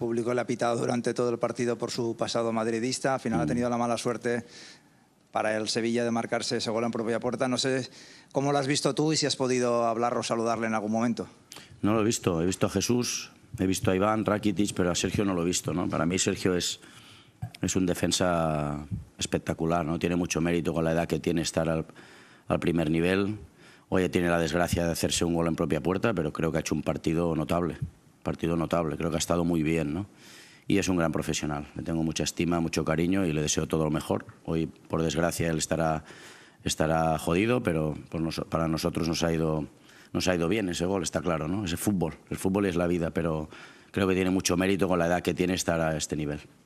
público le ha pitado durante todo el partido por su pasado madridista. Al final ha mm. tenido la mala suerte para el Sevilla de marcarse ese gol en propia puerta. No sé cómo lo has visto tú y si has podido hablar o saludarle en algún momento. No lo he visto. He visto a Jesús, he visto a Iván, Rakitic, pero a Sergio no lo he visto. ¿no? Para mí Sergio es, es un defensa espectacular. ¿no? Tiene mucho mérito con la edad que tiene estar al, al primer nivel. hoy tiene la desgracia de hacerse un gol en propia puerta, pero creo que ha hecho un partido notable partido notable, creo que ha estado muy bien, ¿no? Y es un gran profesional, le tengo mucha estima, mucho cariño y le deseo todo lo mejor. Hoy, por desgracia, él estará, estará jodido, pero para nosotros nos ha, ido, nos ha ido bien ese gol, está claro, ¿no? Ese fútbol, el fútbol es la vida, pero creo que tiene mucho mérito con la edad que tiene estar a este nivel.